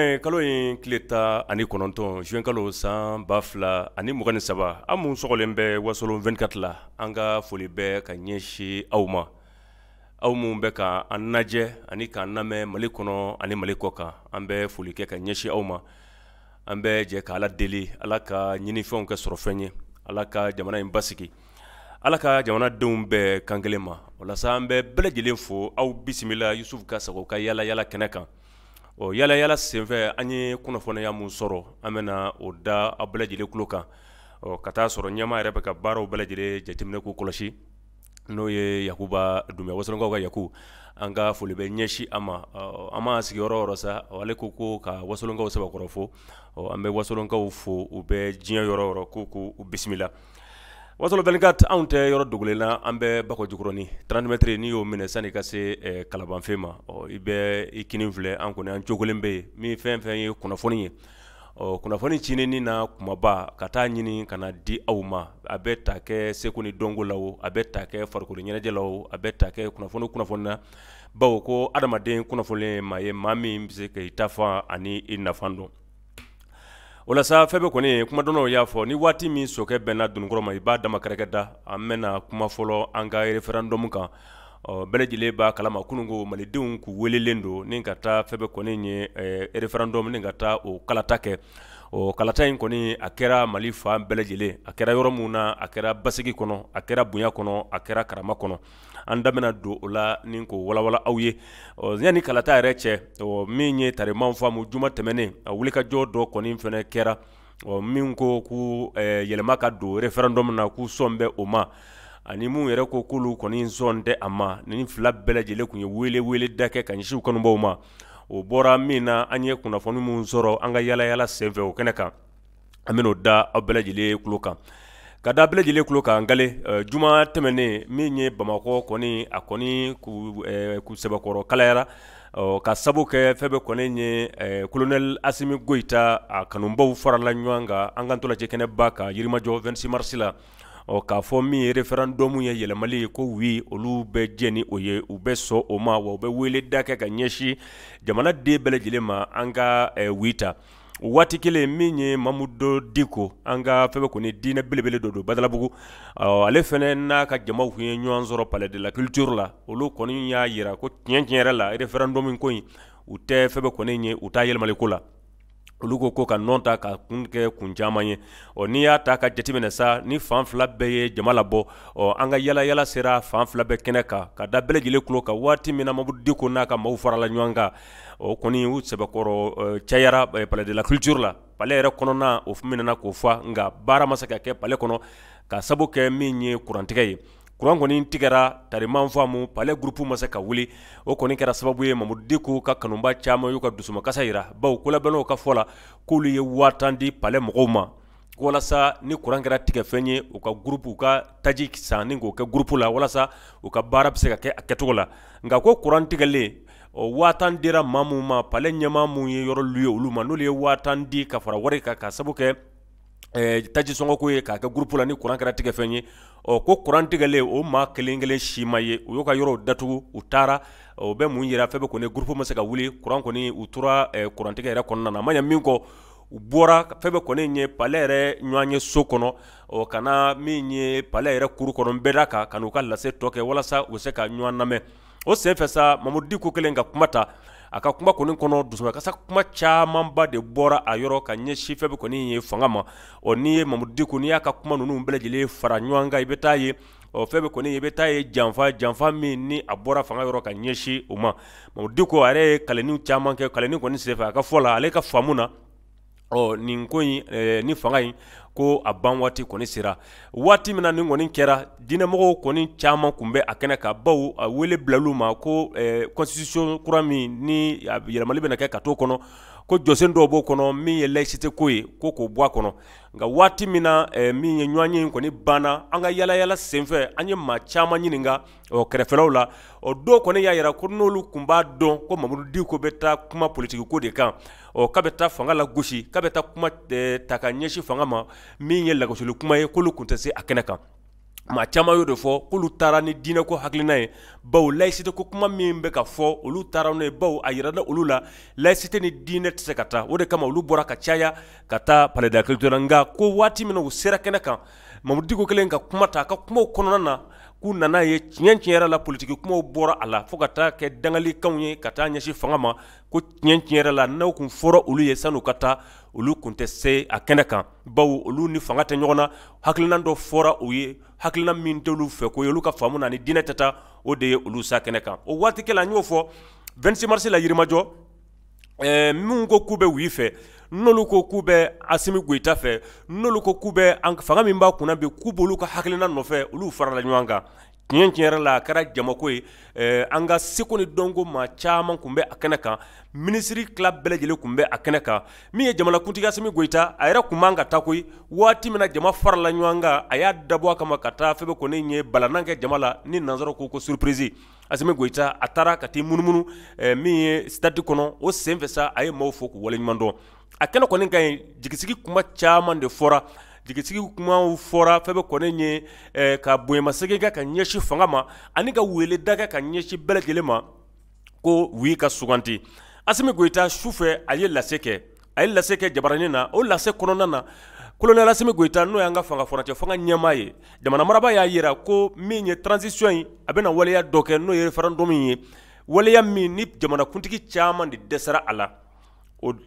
Eh, kalo ye tile ta ani kɔnɔntɔn juin kalo san ba fila ani mɔgɔ ni saba an mun sɔgɔlen bɛ wasolon 24 la an ka foli bɛ ka ɲɛsi aw ma aw mun bɛ ka an najɛ ani k'an lamɛn mali kɔnɔ ani mali kɔ kan an bɛ foli kɛ ka ɲɛsi aw ma an bɛ jɛ ka ala deli ala ka ɲinifɛnw kɛ sɔrɔ fɛn ye ala ka jamana in basigi ala ka jamanadenw bɛɛ kan kelen ma walasa an bɛ bɛɛ lajɛlen fo aw bisimila yusufu ka sago ka yala yala kɛnɛ kan ɔ yala yala senfɛ an ye kunnafoniya mun sɔrɔ an bɛna o da a bɛɛ kulo kan ɔ ka taa sɔrɔ ɲɛma yɛrɛ bɛ ka baaraw bɛɛ lajɛlen k'u kɔlɔsi n'o ye yakuba dumuya wasanikaw ka yaku an ka foli bɛ ɲɛsi a ma an m'an sigiyɔrɔ yɔrɔ sa ale ko ko ka wasolonkaw sɛbɛkɔrɔ fo an bɛ wasolonkaw fo u bɛ jiɲɛ yɔrɔ yɔrɔ ko ku bisimila wasolo b'a 24 anw tɛ yɔrɔ dogolena na an bɛ bako jikɔrɔni 30 mètres n'i y'o minɛ sani ka se eh, kalabanfe ma i bɛ i kini filɛ an kɔni an cogolen bɛ ye min fɛn fɛn ye kunnafoni ye ɔ kunnafoni cinini na kumaba ka taa ɲini ka na di aw ma a bɛ ta kɛ seku ni dɔngo la o a bɛ ta kɛ farikolo ɲɛnajɛ la o a bɛ ta kɛ kunnafoni kunnafoni na bawo ko adamaden kunnafoni ye maa ye ma min bɛ se ka i ta fan ani i nafan dɔn E o la sa fɛn bɛ kɔni kuma y'a fɔ ni waati min sokɛ bɛnna dunukɔrɔ ma i b'a dama kɛrɛkɛda an bɛna kuma fɔlɔ an ka referendum kan ɔ b'a kalama kununko malidenw k'u welelen don ni ka taa fɛn bɛ kɔni ye eh, referendum ni ka taa o kalata kɛ o kalata in kɔni a kɛra mali fan bɛɛ lajɛlen a kɛra yɔrɔ mun na a kɛra basigi kɔnɔ a kɛra bonya kɔnɔ a kɛra karama kɔnɔ an da bena don o la ni k'o walawala aw ye ɔ yani kalata yɛrɛ cɛ ɔ min ye taremaw faamu juma tɛmɛnen a wulikajɔ dɔ kɔni fɛnɛ kɛra ɔ min ko ku eh, yɛlɛma ka don referendum na k'u sɔn bɛ o ma ani mun yɛrɛ ko k'olu kɔni sɔn tɛ a ma nin fila bɛɛ kun ye wele wele da kɛ ka ɲɛsiw kanubaw ma o bɔra min na an ye kunnafoni minnu sɔrɔ an ka yalayala senfɛ o kɛnɛ kan an ben'o da aw bɛɛ kulo kan ka da bɛɛ kulo kan gale uh, juma tɛmɛne min ye bamakɔ kɔni a kɔni k'u eh, kalayara uh, ka sabu kɛ fɛn bɛ kɔni ye eh, kolonɛl asimi goyita a kanubaw farala ɲɔgɔn kan an ka to lajɛ kɛnɛba ka yirimajɔ 26 marisi la ɔ k'a fɔ min ye referendum ye yɛlɛmali ye ko wi olu bɛ jɛni o ye u bɛ sɔ o ma wa u bɛ wele da kɛ ka ɲɛsi jamana den bɛɛ ma an ka eh, wi ta waati kelen min ye mamudo diko an ka fɛn kɔni diinɛ belebele dɔ don badalabugu ale fɛnɛ n'a ka jamaw kun ye ɲɔgɔn sɔrɔ palais de la culture la olu kɔni y'a yira ko tiɲɛ tiɲɛ yɛrɛ la referendum ko yi u tɛ fɛn kɔni ye u t'a yɛlɛmaliko la olu ko ko ka nɔ ta ka kun kɛ kun caaman ye ɔ n'i y'a ta ka jatiminɛ sa ni fan fila bɛɛ ye jama labɔ ɔ an ka yalayala sera fan fila bɛɛ kɛnɛ kan ka da bɛlɛjele kulo kan waati min na diko n'a ka maw farala ɲɔgɔn kan o kɔni u sɛbɛkɔrɔ e, cayara e, pale de la culture la pale yɛrɛ kɔnɔna o minɛna k'o fɔ nka baara ma se ka kɛ pale kɔnɔ ka sabu kɛ min ye kurantigɛ ye kuran kɔni tigɛra tariman faamu pale gurupu ma se ka wuli o kɔni kɛra sababu ye mamudu diko ka kanuba caaman y'u ka dusumakasa yira baw kolabɛnnaw ka fɔ la k'olu ye waatan pale mɔgɔw ma walasa ni kuran kɛra tigɛfɛn ye u ka gurupu u ka taji sanni k'o kɛ gurupu la walasa u ka baara be se ka kɛ a kɛcogo la nka ko kuran tigɛlen o waatan dira ma mun ma pale ɲɛma mun ye yɔrɔ lu ye olu ma n'olu ye waatan di ka fara wari kan ka sabu kɛ Eh, taji sɔngɔ ko ye k'a kɛ gurupu la ni courant kɛra tigɛfɛn ye ɔ ko kuran tigɛlen o maa kelen kelen si ma ye u y'u ka yɔrɔw datugu u taara o bɛ mun yira fɛn bɛ kɔni groupe ma se ka wuli kuran kɔni u tora eh, kurantigɛ yɛrɛ kɔnɔna na a ma ɲɛ min kɔ u bɔra fɛn bɛ kɔni ye pale yɛrɛ ɲɔgɔn ye so kɔnɔ ɔ kana min ye pale yɛrɛ kuru kɔnɔ bɛɛ da kan ka n'u ka lase tɔ kɛ walasa u se ka ɲɔgɔn lamɛn o senfɛ sa mamududiko kelen ka kuma ta a ka kuma kɔni kɔnɔ dusukasa kuma camanba de bɔra a yɔrɔ ka ɲɛsin fɛn bɛ kɔni ye fanga ma ɔ n'i ye mamudu diko n'i y'a ka kuma ninnu bɛɛ fara ɲɔgɔn kan i bɛ taa ye ɔ fɛn bɛ kɔni i bɛ taa ye janfa janfa min ni a bɔra fanga yɔrɔ ka ɲɛsin o ma mamudu diko a yɛrɛ ye kalanni caman kɛ kalanni kɔni senfɛ a ka fɔ la ale ka faamu na ɔ nin ko in ɛɛ ni fanga in ko a ban waati kɔni sera waati min na nin kɔni kɛra diinɛmɔgɔw kɔni caaman kun bɛ a kɛnɛ ka baw a wele bilal'u ma ko constitution kura min ni yɛlɛmali bɛna kɛ ka t'o kɔnɔ ko jɔsen dɔw b'o kɔnɔ min ye laïcité ko ye ko k'o bɔ a kɔnɔ nka waati min na eh, min ye ɲɔgɔn ye kɔni banna an ka yalayala senfɛ an ye ma caman ɲininka ɔ kɛrɛfɛlaw la ɔ dɔw kɔni y'a yira ko n'olu kun b'a dɔn ko mamudu di ko bɛ taa kuma politiki ko de kan ɔ k'a bɛ taa fanga la gosi k'a bɛ taa kuma eh, ta ka ɲɛsi fanga ma min ye lagosili kuma ye k'olu kun tɛ se a kɛnɛ kan ma caman y'o de fɔ k'olu taara ni diinɛko hakilina ye baw layisite ko kuma min bɛ ka fɔ olu taara n'o ye baw a yirala olu la layisite ni diinɛ tɛ se ka taa o de kama olu bɔra ka caya ka taa palais la culture nka ko waati min na u sera kɛnɛ kan mamudu diko kelen ka kuma ta a ka kumaw kɔnɔna na k'u nana ye tiɲɛ tiɲɛ yɛrɛ la politiki kumaw bɔra a la fɔɔ ka taa kɛ dangalikanw ye ka taa ɲɛsi fanga ma ko tiɲɛ tiɲɛ yɛrɛ la n'aw kun fɔra olu ye san'u ka taa olu kun tɛ se a kɛnɛ kan baw olu ni fanga tɛ ɲɔgɔn na hakilina dɔ fɔra u ye hakilina min t'olu fɛ ko ye olu ka faamu na ni diinɛ tɛta o de ye olu sa kɛnɛ kan o waati la n y'o fɔ 26 mars la yirimajɔ eh, minnu ko k'u bɛ w'i fɛ n'olu ko k'u bɛ asimi goyita fɛ n'olu ko k'u bɛ fanga min b'a kunna bi k'u b'olu ka hakilina nɔfɛ olu farala ɲɔgɔn kan tiɲɛ tiɲɛ yɛrɛ la a kɛra jamako ye an ka seko ni dɔnko ma caman kun bɛ a kɛnɛ kan minisiri tila bɛɛ lajɛlen kun bɛ a kɛnɛ kan min ye jamanakuntigi asimi goyita a yɛrɛ kun man ka taa koyi waati min jama farala ɲɔgɔn kan a y'a dabɔ a kama ka taa fɛn bɛ kɔni ye balanan kɛ jama la ni nansaraw ko ko surprise asimi goyita a taara ka t'i munumunu min ye stade kɔnɔ o sen fɛ sa a ye maaw fo k'u waleɲuman dɔn a kɛnɛ kɔni ka ɲi jigisigi kuma caman de fɔra jigisigi kumaw fɔra fɛn bɛ kɔnɛ ye eh, ka bonyamasegin kɛ ka ɲɛsin fanga ma ani ka weleda kɛ ka ɲɛsin bɛɛ lajɛlen ma ko wi ka suganti asimi goyita sufɛ a ye lase kɛ a ye lase kɛ jabaranin na o lase kɔnɔna na kolonɛl asimi goyita n'o y'an ka fanga fɔracɛ fanga ɲɛmaa ye jamana maraba y'a yira ko min ye transisiɔn ye a bɛna waleya dɔ kɛ n'o ye referandumu ye waleya min ni jamanakuntigi caaman de dɛsɛra a la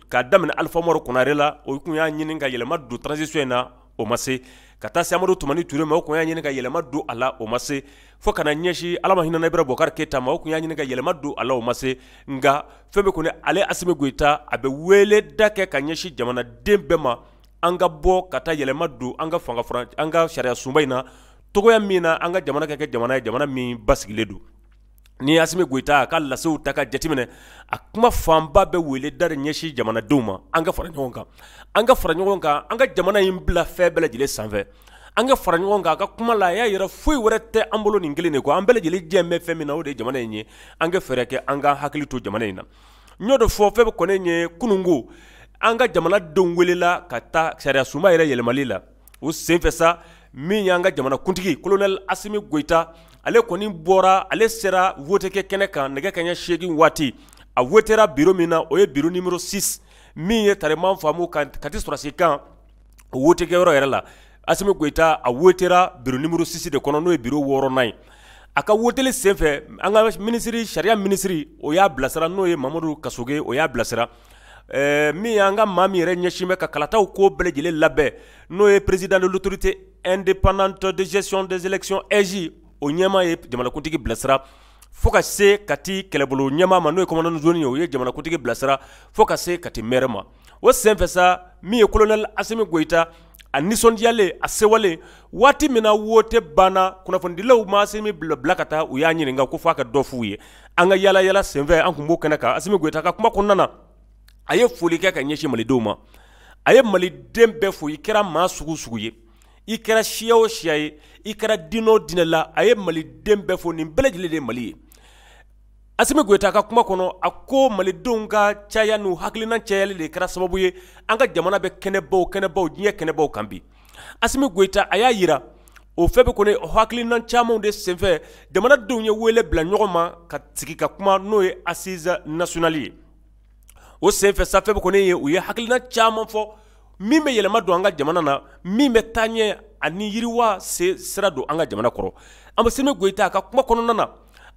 ka daminɛ alfamɔri konare o kun y'a ɲini ka yɛlɛma don transisiɔn na o ma se ka taa se amadu tumani ture ma o kun y'a ɲini ka yɛlɛma don a la o ma se fo kana ɲɛsi ala ma hinɛna ibra bɔkari keyita ma o kun y'a ɲini ka yɛlɛma don a la o ma se nka fɛn bɛ kɔni ale asimi goyita a bɛ wele da kɛ ka ɲɛsi jamanaden bɛɛ ma an ka bɔ ka taa yɛlɛma don an ka fanga an ka sariya sunba in na togoya min na an ka jamana ka kɛ jamana ye jamana min basigile don ni asimi goyita ka lasew ta ka jatiminɛ a kuma fanba bɛ wele da de ɲɛsin jamanadenw ma an ka fara ɲɔgɔn kan an ka fara ɲɔgɔn kan an ka jamana in bila fɛn bɛɛ lajɛlen sanfɛ an ka fara ɲɔgɔn kan a ka kuma la y'a yɛrɛ foyi wɛrɛ tɛ an bolo nin kelen de kɔ an bɛɛ lajɛlen jɛn bɛ fɛn min na o de jamana in ye an ka fɛɛrɛ kɛ an ka hakili to jamana in na n y'o de fɔ fɛn bɛ kɔni ye kununko an ka jamanadenw welela ka taa sariya sunba yɛrɛ yɛlɛmali la o senfɛ sa min y'an ka jamana kuntigi kolonɛli asimi goyita ale kɔni bɔra ale sera vote kɛnɛ kan nɛgɛ kaɲɛ seegin waati a wotera biro min na o ye biro nimero 6 min ye tareman faamu kati sɔrɔsi kan o wotekɛ yɛrɛ la asimi goyita a wotera biro nimero 6 de kɔnɔ n'o ye biro wɔɔrɔnan ye a ka woteli sen an ka minisiri sariya minisiri o y'a bilasira n'o ye mamadu kasoge o y'a bilasira Eh, min y'an ka maa min yɛrɛ ɲɛsin bɛ ka kalataw ko bɛɛ labɛn n'o ye président de l'autorité indépendante de gestion des élections AJ o ɲɛma ye jamanakuntigi bilasira fɔɔ ka se ka ti kɛlɛbolo ɲɛma ma n'o ye kɔmandani zoni ye o ye jamanakuntigi bilasira fɔɔ ka se ka ti mɛrɛ ma o sen fɛ sa min ye kolonɛl asimi goyita a nisɔndiyalen a sewalen waati min na wote banna kunnafonidilaw ma asimi bila ka taa u y'a ɲininka ko fɔa ka dɔ f'u ye an ka yala yalayala senfɛ an kun b'o kɛnɛ kan asimi goyita ka kuma kɔnɔna na a ye foli kɛ ka ɲɛsin malidenw ma a ye maliden bɛɛ fo i kɛra maa sugu sugu ye i kɛra siya o siya ye i kɛra dinɛ o dinɛ la a ye maliden bɛɛ fɔ nin bɛɛ lajɛlen de ye mali ye asimi goyita ka kuma kɔnɔ a ko malidenw ka caya n'u hakilina cayali de kɛra sababu ye an ka jamana bɛ kɛnɛbaw kɛnɛbaw diɲɛ kɛnɛbaw kan bi asimi goyita a y'a yira o fɛn bɛ kɔni o hakilina camanw de senfɛ denw ye wele bila ɲɔgɔn ma ka sigi ka kuma n'o ye asise nasiyɔnali ye o senfɛ sa fɛn bɛ kɔni ye u ye hakilina caman fɔ min bɛ yɛlɛma don an ka jamana na min bɛ taa ɲɛ ani yiriwa sira don an ka jamana kɔrɔ an goyita a ka kuma kɔnɔna na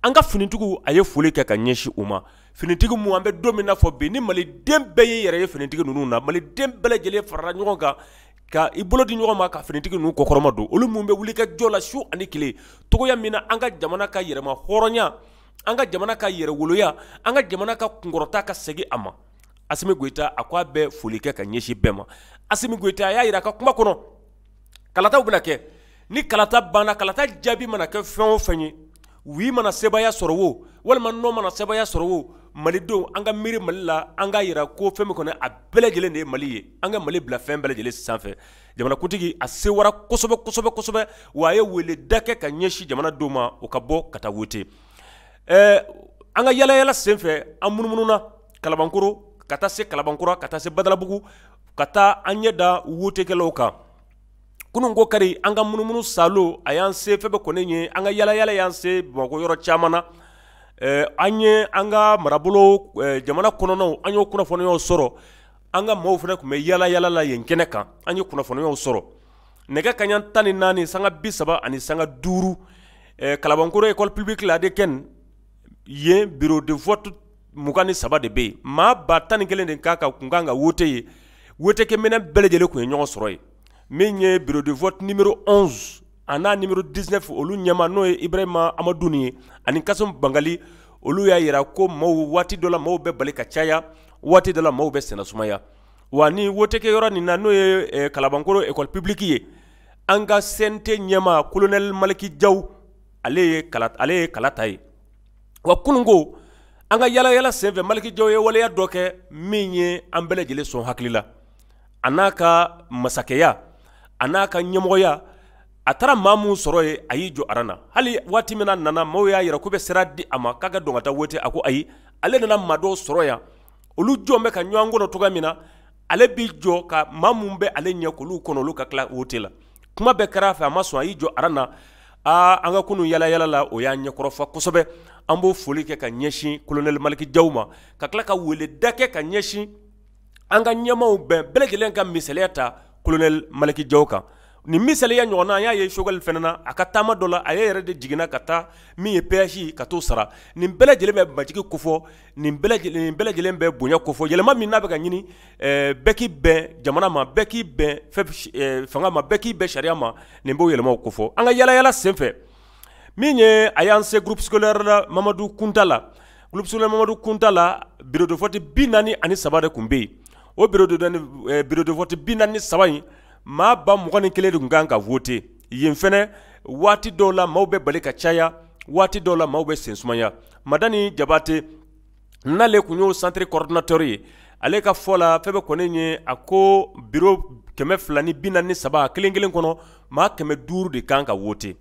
an ka finitigiw a ye foli kɛ ka ɲɛsin u ma finitigi mu an bɛ don min na fɔ bi ni maliden bɛɛ ye yɛrɛ ye finitigi ninnu na maliden bɛɛ lajɛlen farala ɲɔgɔn kan ka i bolo di ɲɔgɔn ma ka finitigi ninnu kɔkɔrɔma don olu minnu bɛ wuli ka jɔ la su ani tile togoya min na an ka jamana ka yɛrɛma hɔrɔnya an ka jamana ka yɛrɛwoloya an ka jamana ka kunkɔrɔta ka segin a ma asimi goyita a ko a bɛ foli kɛ ka ɲɛsin bɛɛ ma asimi goyita a y'a yira ka kuma kɔnɔ kalataw bɛna kɛ ni kalata banna kalata jaabi mana kɛ fɛn o fɛn ye wi mana sebaaya sɔrɔ wo walima nɔ mana sebaaya sɔrɔ wo malidenw an ka miiri mali la an k'a yira ko fɛn min kɔni a bɛɛ lajɛlen de ye mali ye an ka mali bila fɛn bɛɛ lajɛlen sanfɛ jamanakuntigi a sewara kosɛbɛ kosɛbɛ kosɛbɛ wa a ye weleda kɛ ka ɲɛsin jamana dɔw ma o ka bɔ ka taa wote ɛɛ an ka yalayala sen an munumunu kalabankoro ka taa se kalabankura ka taa se badalabugu ka taa an ɲɛ da wotekɛlaw kan kunun ko kari an ka munumunu salo a y'an se fɛn bɛ kɔni ye an ka yalayala y'an se bamakɔ yɔrɔ caman na an ye an ka marabolo jamana kɔnɔnaw an y'o kunnafoniyaw sɔrɔ an ka maaw fana tun bɛ yala yalala yen kɛnɛ kan an ye kunnafoniyaw sɔrɔ nɛgɛ kaɲa tan ni naani sanga bi saba ani sanga duuru kalabankoro ekɔli pibiki la de yen biro de vote mugan ni saba de be yen maa ba tan ni kelen de k'a kan kun kan ka wote ye wotekɛminɛ bɛɛ lajɛlen kun ye ɲɔgɔn sɔrɔ ye min ye bureau de vote numéro 11 a n'a numéro 19 olu ɲɛma n'o ye ibrahima amadu ye ani kasimu bangali olu y'a yira ko maaw waati dɔ la maw bɛ bali ka caya waati dɔ la maw bɛ sɛnɛ sumaya wa ni wotekɛ yɔrɔ nin na n'o ye eh, kalabankoro école publique ye an ka sente ɲɛma colonel maliki jaw ale ye kala ale ye kala ta ye wa kununko an ka yalayala sen maliki malikijɛw ye waleya dɔ kɛ min ye an bɛɛ lajɛlen sɔn hakili la a n'a ka masakɛya a n'a ka ɲɛmɔgɔya a taara maa mun sɔrɔ ye a y'i jɔ aran na hali waati min na nana maaw y'a yɛrɛ k'u bɛ sira di a ma k'a ka dɔn ka taa wote a ko ayi ale nana maa dɔw sɔrɔ yan olu jɔn bɛ ka ɲɔgɔn kɔnɔ cogoya min na ale b'i jɔ ka maa mun bɛ ale ɲɛ k'olu kɔnɔ olu ka tila wote la kuma bɛɛ kɛra a fɛ a ma sɔn a y'i jɔ aran na aa an ka kunu yalayala la o y'an ɲɛkɔrɔfa kosɛbɛ an b'o foli kɛ ka ɲɛsin kolonɛli maliki jaw ma ka tila ka weleda kɛ ka ɲɛsin an ka ɲɛmaw bɛn bɛɛ ka misaliya ta kolonɛli maliki jaw kan nin misaliya ɲɔgɔnna an y'a ye shogali fɛnɛ na a ka taama dɔ la a ye yɛrɛ de jiginna ka taa min ye pɛsi ka t'o sara nin bɛɛ lajɛlen bɛ bajigi kofɔ nin bɛɛ lajɛlen bɛ bonya kofɔ yɛlɛma min n'a bɛ ka ɲini bɛɛ k'i bɛn jamana ma bɛɛ k'i bɛn fanga ma bɛɛ k'i bɛn sariya ma nin b'o yɛlɛmaw kofɔ an ka yalayala sen fɛ min ye a y'an se groupe scolaire la mamadu kunta la groupe scolaire mamadu kunta la bureau de vote bi naani ani saba de kun o bureau de dani eh, bureau de vote binani saba yi m'a ba mugan ni kelen de kun kan ka vote yen fɛnɛ waati dɔw la maw bɛ bali ka caya waati dɔw la maw bɛ sen sumaya madani jabate n'ale kun y'o centre coordinateur ye ale ka fɔ la fɛn bɛ kɔni ye a ko biro kɛmɛ fila ni bi naani saba kelen kelen kɔnɔ maa kɛmɛ duuru de kan ka wote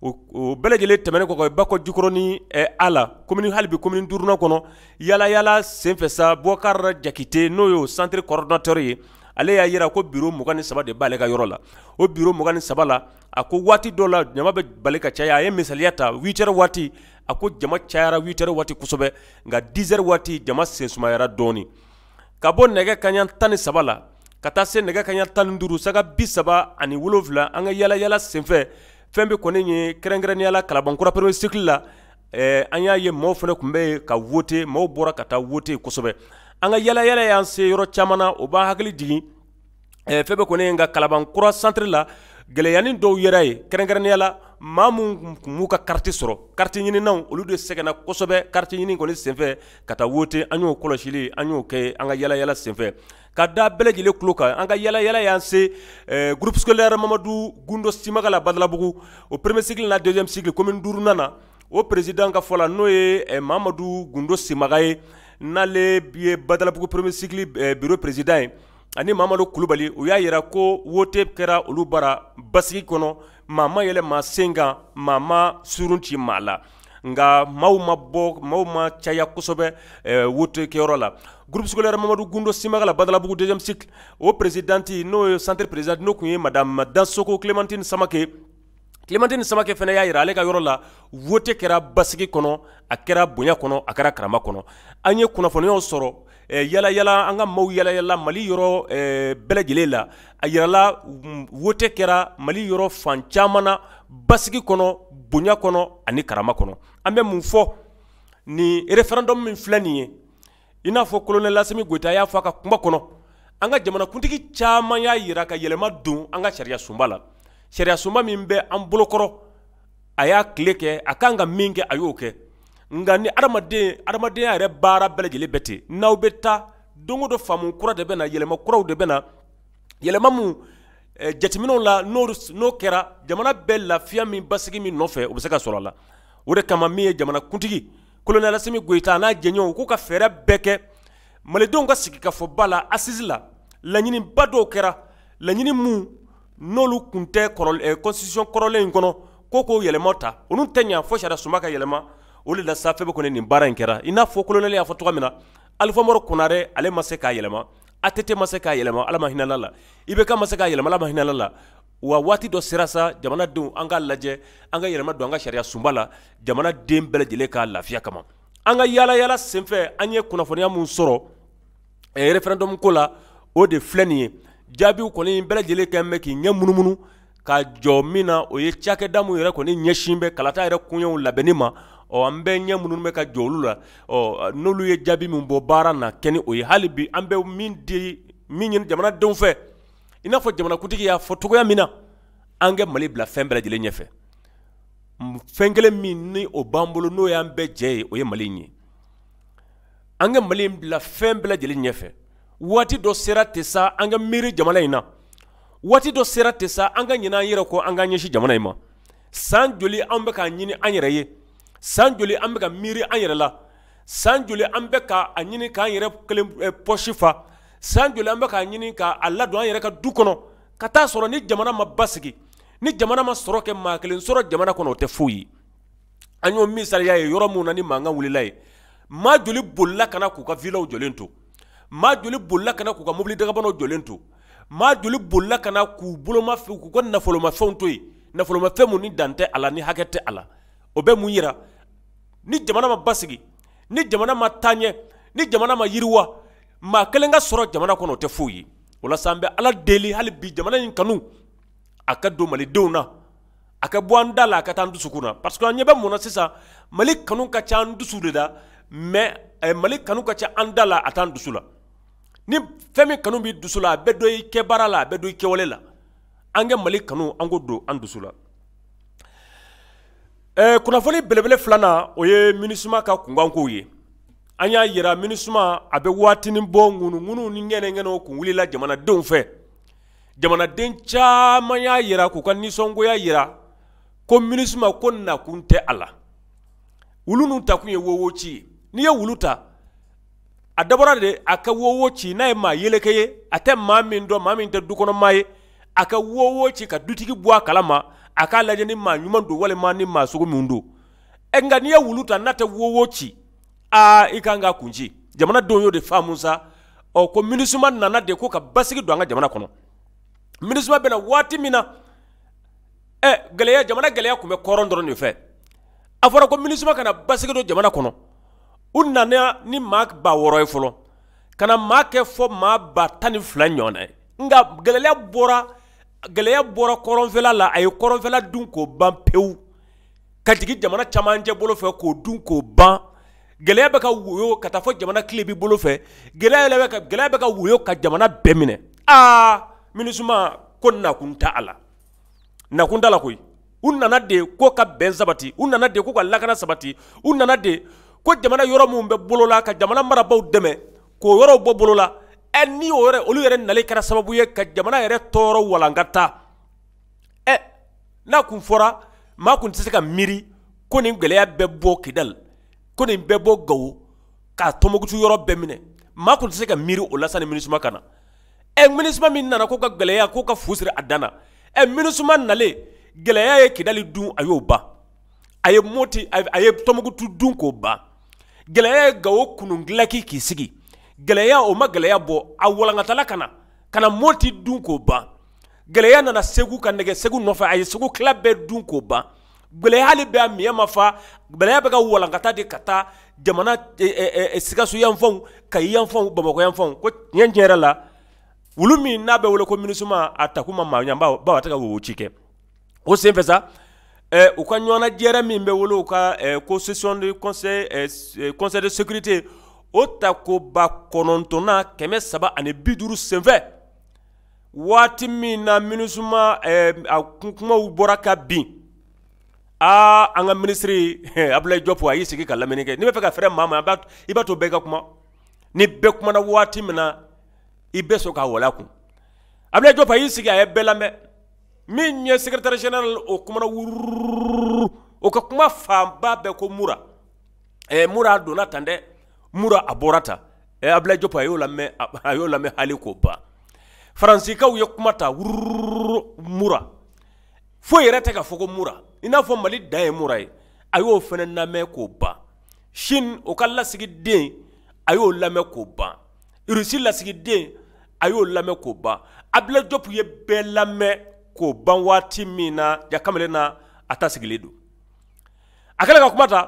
o bɛɛ lajɛlen tɛmɛnen kɔkɔ bakɔ jikɔrɔni a la komini halibi komini duruna kɔnɔ yala yala senfɛ sa bɔkar jakite n'o y'o centre coordinateur ye ale y'a yira ko biro mugan ni saba de b'ale ka yɔrɔ la o biro mugan ni saba la a ko waati dɔ la jama bɛ bali ka caya a ye misaliya ta 8 waati a ko jama cayara 8 waati kosɛbɛ nka 10 waati jama sensumayara dɔɔni ka bɔ nɛgɛ kaɲa tan ni saba la ka taa se nɛgɛ kaɲa tan ni duuru saga bi saba ani wolonfila an ka yala yala senfɛ fɛn bɛ kɔni ye kɛrɛnkɛrɛnniyala kalabankura premier cycle la eh, an y'a ye maaw fana tun bɛ ka wote maaw bɔra ka taa wote kosɛbɛ an ka yala yala y'an se yɔrɔ caman na o b'an hakili jigin eh, fɛn bɛ kɔni ye nka kalabankura centre la gɛlɛyani dɔw yɛrɛ ye kɛrɛnkɛrɛnnenya ma maa mun kun ka kariti sɔrɔ kariti ɲininaw olu de sɛgɛnna kosɛbɛ kariti ɲini kɔni senfɛ ka taa wote an y'o kɔlɔsili an y'o kɛ an ka yalayala senfɛ ka da bɛɛ kulo kan an ka yalayala y'an se groupe scolaire mamadu gundo simaga la badalabugu o premier cycle n'a deuxième cycle commune duurunan na o président ka fɔla la n'o ye mamadu gundo simaga ye n'ale ye badalabugu premier cycle bureau président ye ani mamadu kulubali u y'a yira ko wote kɛra olu bara basigi kɔnɔ maa ma yɛlɛ ma sen kan maa ma surun ci maa la nka maw ma bɔ maw ma caya kosɛbɛ eh, wote kɛyɔrɔ la groupe scolaire mamadu gundo simaga la badalabugu deuxième cycle o présidente n'o ye centre présidente n'o kun ye madame dansoko clémentine samake clementine samake fɛnɛ y'a yira ale ka yɔrɔ la wote kɛra basigi kɔnɔ a kɛra bonya kɔnɔ a kɛra karama kɔnɔ an ye kunnafoniyaw sɔrɔ eh, yala yala an ka maw yala yala mali yɔrɔ eh, bɛlɛjele la a yirala wote kɛra mali yɔrɔ fan caaman na basigi kɔnɔ bonya kɔnɔ ani karama kɔnɔ an bɛ mun fɔ ni referendum min filɛ nin ye i n'a fɔ kolonɛl lasimi goyita y'a fɔ a ka kuma kɔnɔ an ka jamanakuntigi caaman y'a yira ka yɛlɛma don an ka sariya sunba la sariyasunba min bɛ an bolokɔrɔ a y'a tile kɛ a kan ka min kɛ a y'o kɛ nka ni adamaden adamadenya yɛrɛ baara bɛɛ lajɛlen bɛ ten n'aw bɛ taa don o faamu kura de bɛ na yɛlɛma kuraw de bɛ na yɛlɛma mun eh, jateminɛw la n'o kɛra jamana bɛɛ lafiya min basigi min nɔfɛ o bɛ se ka sɔrɔ la o de kama min ye jamana kuntigi kolonɛlasimi goyita n'a jɛɲɔgɔnw k'u ka fɛɛrɛ bɛɛ kɛ malidenw ka sigi ka fɔ ba la asisi la laɲiniba dɔw kɛra laɲini mun n'olu tun tɛ eh, constitution kɔrɔlen in kɔnɔ ko k'o yɛlɛma ta olu tɛ ɲa fo sariya sunba ka yɛlɛma o de la sa fɛn bɛ kɔni nin baara in kɛra i n'a fɔ kolonɛli y'a fɔ cogo min na alifa konare ale ma se k'a yɛlɛma atete ma se k'a yɛlɛma ala ma hinɛla la i ma se k'a yɛlɛma ala ma hinɛla la wa waati dɔ sera sa jamanadenw an k'a lajɛ an ka yɛlɛma don an ka sariya sunba la jamanaden bɛɛ lajɛlen ka lafiya kama an ka yala yala senfɛ an ye kunnafoniya min sɔrɔ eh, referendum ko la o de filɛ nin ye jaabiw kɔni bɛɛ kɛ bɛ k'i ɲɛ munumunu ka jɔ min na o ye cakɛda min yɛrɛ kɔni ɲɛsin bɛ kalata yɛrɛ kunɲɛw labɛnni ma ɔ an bɛɛ ɲɛ minnu bɛ ka jɔ olu la ɔ n'olu ye jaabi min bɔ baara na kɛ ni o ye hali bi an bɛ min di min ɲini jamanadenw fɛ i n'a fɔ jamanakuntigi y'a fɔ cogoya min na an kɛ mali bila fɛn bɛɛ ɲɛfɛ fɛn kelen min ni o b'an bolo n'o y'an bɛɛ jɛ ye o ye mali in ye an ka mali in bila fɛn bɛɛ ɲɛfɛ waati dɔ sera ten sa an ka miiri jamana in na waati dɔ sera ten sa an ka ɲinɛ yɛrɛ kɔ an ka ɲɛsin jamana in ma san joli an bɛ k'a ɲini an yɛrɛ ye san joli an bɛ ka miiri an yɛrɛ la san joli an bɛ k'a ɲini k'an yɛrɛ kelen pɔsi fa san joli an bɛ k'a ɲini k'a ladon an yɛrɛ ka du kɔnɔ ka taa sɔrɔ ni jamana ma basigi ni jamana ma sɔrɔ kɛ maa kelen sɔrɔ jamana kɔnɔ o tɛ foyi ye an y'o misaliya ye yɔrɔ min na ni mankan wulila ye maa joli bolila ka k'u ka vilaw jɔlen to ma joli bolila kana k'u ka mobili dagabanaw jɔlen to ma joli bolila kana na k'u bolomafɛn k'u ka nafolomafɛnw to yen nafolomafɛn mun ni dan tɛ a la ni hakɛ tɛ a la o bɛ mun yira ni jamana ma basigi ni jamana ma taa ni jamana ma yiriwa ma kelen ka sɔrɔ jamana kɔnɔ o tɛ foyi ye o an bɛ ala deli hali bi jamana in kanu a ka don malidenw na a ka bɔ an da la a ka taa an dusukun na parce que an ɲɛ bɛ mun na sisan mali kanu ka ca an dusu de la mais eh, mali kanu ka ca an da la a t'an dusu la ni fɛn min kanu b'i dusu la a bɛ don i kɛbaara la a bɛ dɔ i kɛwale la an kɛ mali kanu an k'o don an dusu la eh, kunnafoni belebele filanan o ye minisima ka kunkankow ye an y'a yira minisima a bɛ waatinin bɔ ŋunuŋunu ni ŋɛnɛŋɛnɛw kun wulila jamanadenw fɛ jamanaden caaman y'a yira k'u ka ninsɔngoya yira ko minisima ko nakun tɛ a la wulu nu ta kun ye wowoci ye n'i ye wulu ta a dabɔra de a ka wowo ci n'a ye maa yeleke ye a tɛ maa min dɔn maa min tɛ dukɔnɔmaa ye a ka wowo ci ka dutigi bɔ a kalama a k'a lajɛ ni maa ɲuman don walima ni maa sugu min don ɛ nka n'i ye wulu ta n'a tɛ wowo ci aa i kan k'a kun ci jamana denw y'o de faamu sa ɔ ko minisuma nana de ko ka basigi don an ka jamana kɔnɔ minisuma bɛna waati min na ɛ eh, gɛlɛya jamana gɛlɛya tun bɛ kɔrɔn dɔrɔn de fɛ a fɔra ko minisuma kana basigi don jamana kɔnɔ u nana ni maa ba wɔrɔ ye fɔlɔ ka na maa kɛ e fɔ maa ba tan ni fila ɲɔgɔnna ye nka gɛlɛya bɔra gɛlɛya bɔra kɔrɔnfɛla la a ye kɔrɔnfɛla dun k'o ban pewu ka jigin jamana camancɛ bolo fɛ k'o dun k'o ban gɛlɛya bɛ ka woyo ka taa fɔ jamana kile b'i bolo fɛ gɛlɛya bɛ ka gɛlɛya bɛ ka woyo ka jamana bɛɛ minɛ aa minisuma ko nakun t'a a la nakun t'a la koyi u nana de ko ka bɛn sabati u nana de ko ka lakana sabati u nana de ko jamana yɔrɔ minnu bɛ bolola ka jamana marabaw dɛmɛ k'o yɔrɔw bɔ bolola ɛ ni o yɛrɛ olu yɛrɛ nali kɛra sababu ye ka jamana yɛrɛ tɔɔrɔ walankata ɛ n'a kun fɔra maa kun tɛ se ka miiri ko nin gɛlɛya bɛɛ bɔ kidali ko nin bɛɛ bɔ gawo k'a tɔnbɔkutu yɔrɔ bɛɛ minɛ maa kun tɛ se ka miiri o la sanni minisuma ka na ɛ minisuma min nana k'o ka gɛlɛya k'o ka fu siri a dan na ɛ minisuma nalen gɛlɛya ye kidali dun a y'o ban a ye moti a ye tɔnbɔkutu dun k'o ban gɛlɛya gawo kunu gilaki k'i sigi gɛlɛya o ma gɛlɛya bɔ a walankatala kana kana moti dun k'o ban gɛlɛya nana segu ka nɛgɛ segu nɔfɛ a ye segu kila bɛɛ dun k'o ban gɛlɛya hali bɛ a miɲɛ ma fa gɛlɛya bɛ ka walankata de ka taa jamana e, e, e, sikaso yanfanw kayi yanfanw bamakɔ yanfanw ko tiɲɛ tiɲɛ yɛrɛ la wulu min n'a bɛ wele ko minisuma a takuma maa ɲɛ baw a tɛ ka wo ci kɛ o sen fɛ sa Eh, u ka ɲɔgɔnnajɛra min bɛ wolo u ka eh, ko sesiyɔn de conseil eh, conseil de sécurité o takoba kɔnɔntɔnna kɛmɛ saba ani bi duuru senfɛ waati min na minisuma eh, a kumaw bɔra ka bin aa an ka minisiri abulayi jɔpo a y'i sigi ka lamini kɛ n'i bɛ fɛ ka fɛrɛ maa ma i b'a to bɛɛ ka kuma ni bɛɛ kumana waati min na i bɛ sɔn k'a wala kun abulayi jɔpo a y'i sigi a ye bɛɛ lamɛn min ye secrétaire général o kumana wurururu o ka kuma fanba bɛɛ ko mura eh, mura donna tan dɛ mura a bɔra eh, abilayi jɔpa a y'o lamɛn hali k'o ban faransikaw ye kuma ta wurururu mura foyi yɛrɛ tɛ ka fɔ ko mura i n'a fɔ mali dan ye mura ye a y'o fɛnɛ lamɛn k'o ban chine o ka lasigiden a y'o lamɛn k'o ban rusi lasigiden a y'o lamɛn k'o ban abla jɔpu ye bɛɛ lamɛn k'o ban waati min na ja na a ta sigilen don a kɛlen ka kuma ta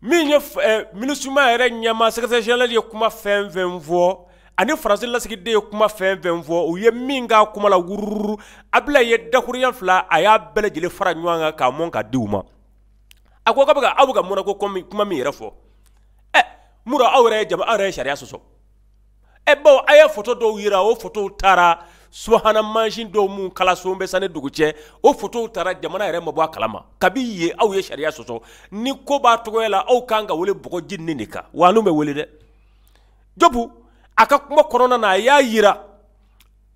min ye eh, minisuma yɛrɛ ɲɛma sekretɛri jenerali ye kuma fɛn fɛn fɔ ani faransi lasigiden ye kuma fɛn fɛn fɔ u ye min k'a kuma la wurururu abila ye dakuruya fila a y'a bɛɛ lajɛlen fara ɲɔgɔn kan k'a mɔn ka di u ma a ko k'a bɛ ka aw bɛ ka mɔnako kuma min yɛrɛ fɔ ɛ mura aw yɛrɛ ye jama aw yɛrɛ ye sariya eh, sɔsɔ ɛ bawo a ye foto dɔw yira o foto taara subahana mansin dɔw mun kalason bɛ sanni dugu cɛ o fotow taara jamana yɛrɛ ma bɔ a kalama kabi ye aw ye sariya sɔsɔ ni ko b'a tɔgɔya la aw kan ka wele bɔgɔ ji nin de kan wa n'u bɛ wele dɛ jobu a ka kuma kɔnɔna na a y'a yira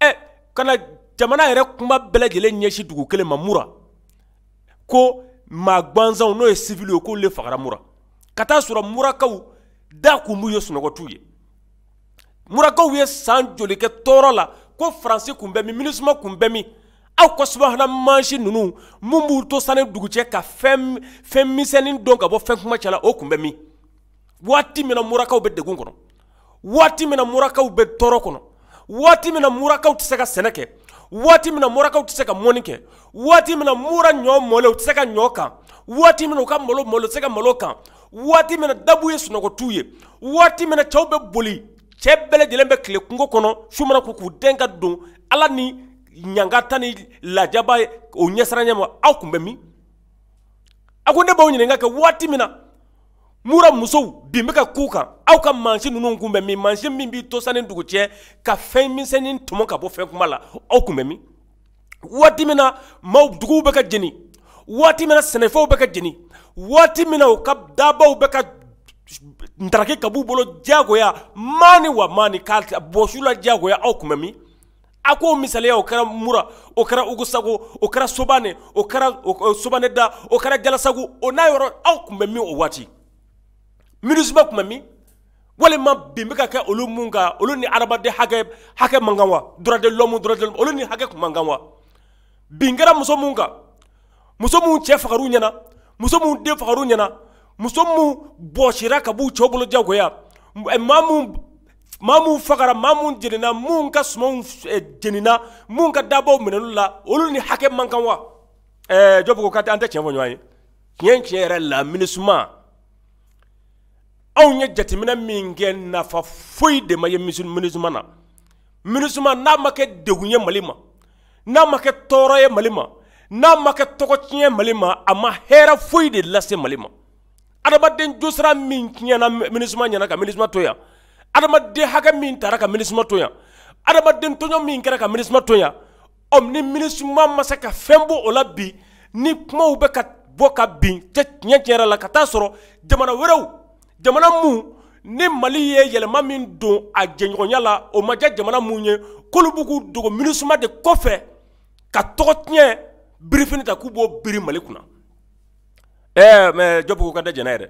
ɛ eh, kana jamana yɛrɛ kuma bɛɛ lajɛlen ɲɛsin dugu kelen ma mura ko maa gwanzanw n'o ye sivili ye k'olu le fagara mura ka taa sɔrɔ murakaw da kun b'u ye sunɔgɔ t'u ye murakaw ye san joli kɛ tɔɔrɔ la ko faransi kun bɛ min minisuma kun bɛ min aw ka subahana mansi ninnu mun b'u to sani dugucɛ ka fɛn fɛn misɛnnin dɔn ka bɔ fɛn kuma cɛla o kun bɛ min waati min na murakaw bɛ degun kɔnɔ waati min na murakaw bɛ tɔɔrɔ kɔnɔ waati min na murakaw tɛ se ka sɛnɛ kɛ waati min na murakaw tɛ se ka mɔni kɛ waati min na mura ɲɔ mɔlen u tɛ se ka ɲɔ kan waati min na u ka malo mɔlen u tɛ se ka malo kan waati min na dabu ye sunɔgɔ t'u ye waati min na cɛw bɛ boli cɛ bɛɛ bɛ tile kungo kɔnɔ su mana ko k'u den ka don ala ni ɲanga ta ni lajaba o ɲɛsiranya ma aw kun bɛ min a ko ne b'aw ɲininka kɛ waati min na mura musow bin bɛ ka k'u kan aw ka mansin ninnu kun bɛ min mansin min b'i to sanni dugu cɛ ka fɛn misɛnnin tɔmɔ ka bɔ fɛn kuma la aw kun bɛ min waati min na maaw duguw bɛ ka jeni waati min na sɛnɛfɛnw bɛ ka jeni waati min na u ka dabaw bɛ ka ntaraki kab'u bolo diyagoya maani wa maani k'a bɔsu la diyagoya aw kun bɛ min a k'o misaliya o kɛra mura o kɛra ugusago o kɛra sobane o kɛra eh, sobane da o kɛra jalasago o n'a yɔrɔ aw kun bɛ min o waati minisiba kun bɛ min walima bin bɛ ka kɛ olu mun kan olu ni adamaden hakɛ hakɛ man kan wa dɔrɔnde lɔmu dɔrɔnde olu ni hakɛ kun man kan wa bin kɛra muso mun kan muso mun cɛ fagar'u ɲɛna muso mun den fagar'u ɲɛna muso eh, mu bɔsira ka b'u cɛw bolo eh, jagoya maa mu maa fagara maa mu jenina mun ka sumaw jenina mun ka dabaw minɛlu la olu ni hakɛ man kan wa ɛɛ eh, jɔ ko an tɛ tiɲɛ fɔ ɲɔgɔn ye tiɲɛ tiɲɛ yɛrɛ la minisuma anw ye jateminɛ min kɛ nafa foyi de ma ye minisuma na minisuma n'a ma kɛ degun ye mali ma n'a ma kɛ tɔɔrɔ ye mali ma n'a ma kɛ tɔgɔtiɲɛ mali ma a ma hɛrɛ foyi de lase mali ma adamaden josira min tiɲɛna minisima ɲɛna ka minisima to yan adamaden hakɛ min tara ka minisima to yan adamaden tɔɲɔ min kɛra ka minisima to yan ɔ ni minisima ma se ka fɛn bɔ o la bi ni kumaw bɛ ka bɔ ka bin cɛ tiɲɛ tiɲɛ yɛrɛ la ka taa sɔrɔ jamana wɛrɛw jamana mun ni mali ye yɛlɛma min don a jɛɲɔgɔnya la o ma diya jamana mun ye k'olu b'u k'u dogo minisima de kɔfɛ ka tɔgɔ tiɲɛ birifini ta k'u b'o biri mali kunna ɛɛ mais jɔbugu ka da tɛ ye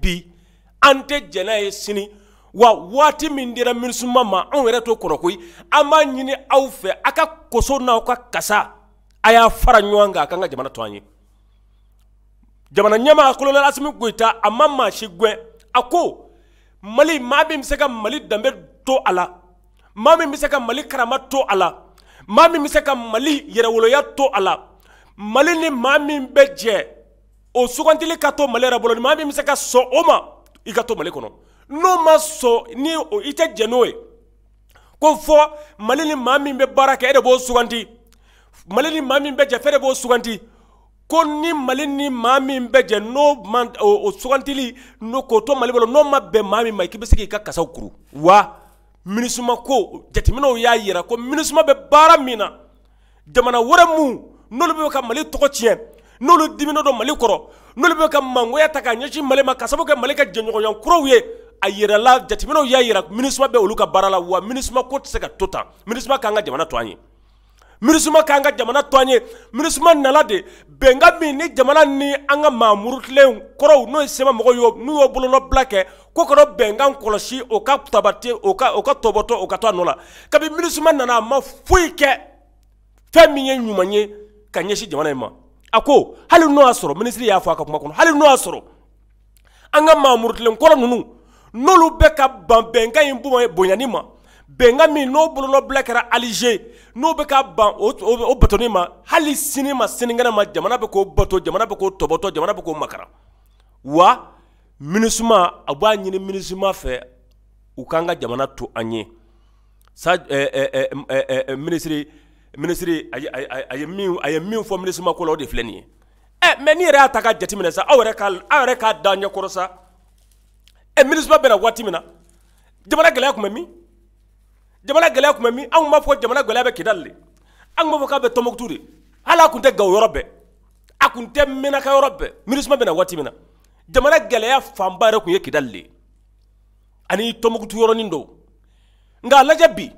bi an tɛ jɛnɛ ye sini wa waati min dira ma anw yɛrɛ to ɲini aw fɛ koso n'aw ka kasa a fara ɲɔgɔn kan a kan ka jamana to an ye asimi ma mali maa min be ka mali dambe to ala mami miseka mali karama to a la maa min be to a la mali ni maa min bɛ jɛ o sugantili ka to mali yɛrɛ bolo ni maa min bɛ se ka sɔn o ma i ka to mali kɔnɔ n'o ma sɔn ni o i tɛ jɛ n'o ye ko fɔ mali ni maa min bɛ baara kɛ e de b'o suganti mali ni maa min bɛ jɛ fɛn de b'o suganti ko ni mali ni maa min bɛ jɛ n'o ma o sugantili n'o k'o to mali bolo n'o ma bɛn maa min ma k'i bɛ se k'i ka kasaw kuru wa minisuma ko jateminɛw y'a yira ko minisuma bɛ baara min na jamana wɛrɛ mun n'olu bɛ ka mali tɔgɔ tiɲɛ n'olu dimina don mali kɔrɔ n'olu bɛ ka mangoya ta k'a ɲɛsin mali ma ka sababu kɛ mali ka jɛɲɔgɔnya kuraw ye a yɛrɛla jateminɛw y'a yira minisima bɛ olu ka baara la wa minisima ko tɛ se ka to tan minisima k'an ka jamana to an ye minisima k'an ka jamana to an ye minisima nana de bɛnkan min ni jamana ni an ka mamurutilen kɔrɔw n'o ye sema mɔgɔw ye n'u y'o bolonɔbila kɛ ko kana bɛnkan kɔlɔsi o ka tabate o ka o ka tɔbɔtɔ o ka to a nɔ la kabi minisima nana a ma foyi kɛ fɛn min ye ɲuman ye ka ɲɛsin jamana in ma a ko hali n'o y'a sɔrɔ minisiri y'a fɔ a ka kuma kɔnɔ hali n'o y'a sɔrɔ an ka maamurutilen kɔrɔ ninnu n'olu bɛ ka ban bɛnkan in bonyani ma bɛnkan min n'o bolonɔbila kɛra alize n'o bɛ ka ban o batoni ma hali sini ma sinikɛnɛ ma jamana bɛ k'o bato jamana bɛ k'o tɔbɔtɔ jamana bɛ k'o makara wa minisima a b'a ɲini minisima fɛ u k'an ka jamana to an ye sa eh, eh, eh, eh, eh, minisiri minisiri a ye min fɔ minisiri ko la o de filɛ nin ye ɛ mɛ n'i yɛrɛ y'a ta k'a sa aw yɛrɛ k'a aw yɛrɛ k'a sa ɛ minisiri bɛ na waati min na jamana gɛlɛya tun bɛ min jamana gɛlɛya tun bɛ min anw b'a fɔ jamana gɛlɛya bɛ kidali de anw b'a fɔ k'a bɛ tɔnbɔkutu de hali a tun tɛ gawo yɔrɔ bɛɛ a tun tɛ mɛnaka yɔrɔ bɛɛ minisiri bɛ na waati min na jamana gɛlɛya fanba yɛrɛ tun ye kidali de ani tɔnbɔkutu yɔrɔnin dɔw nka lajɛ bi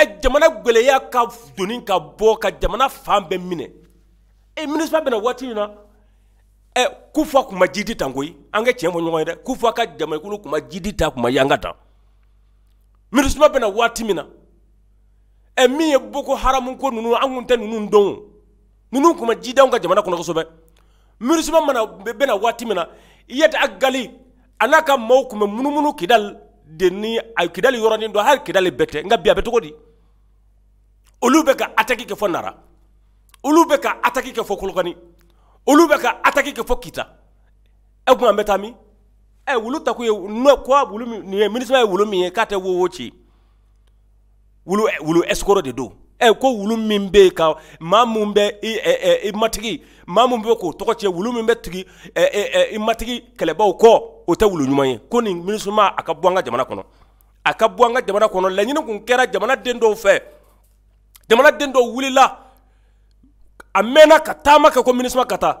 ɛ jamana gwɛlɛya ka doni ka bɔ ka jamana fan bɛɛ minɛ e minisipa bena waati min na ɛ kufa kun ma jidi tan koyi an ka tiɲɛ fɔ ɲɔgɔn ye dɛ kufa ka jamanakulu kun ma jidi ta kun ma ye an ka tan minisipa bɛna waati min na ɛ min ye boko haramu ko ninnu an kun tɛ ninnu dɔn o ninnu kun ma jidi anw ka jamana kɔnɔ kosɛbɛ minisipa mana bena waati min na yɛtɛ a gali a n'a ka maaw kun bɛ munumunu kidali de ni a kidali yɔrɔnin dɔ hali kidali bɛɛ tɛ nka bi a bɛ cogo di olu bɛ ka ataki kɛ fɔ nara olu bɛ ka ataki kɛ fɔ kolokani olu bɛ ka ataki kɛ fɔ kita ɛ kuma an bɛ taa min ɛ wulu ta ye n'o ko wulu min nin ye minisima ye wulu min ye k'a tɛ wowo ci wulu wulu ɛsikoro de don ɛ ko wulu min bɛ yen ka maa mun bɛ i ɛ ɛ i matigi maa mun bɛ k'o tɔgɔ cɛ wulu min bɛ tugu ɛ ɛ ɛ i matigi kɛlɛbaw kɔ o tɛ wulu ɲuman ye ko nin minisima a ka bɔ an ka jamana kɔnɔ a ka bɔ an ka jamana kɔnɔ laɲini tun kɛra jamana den dɔw fɛ jamana den dɔ wulila a mɛnna ka taama kɛ ko minisima ka taa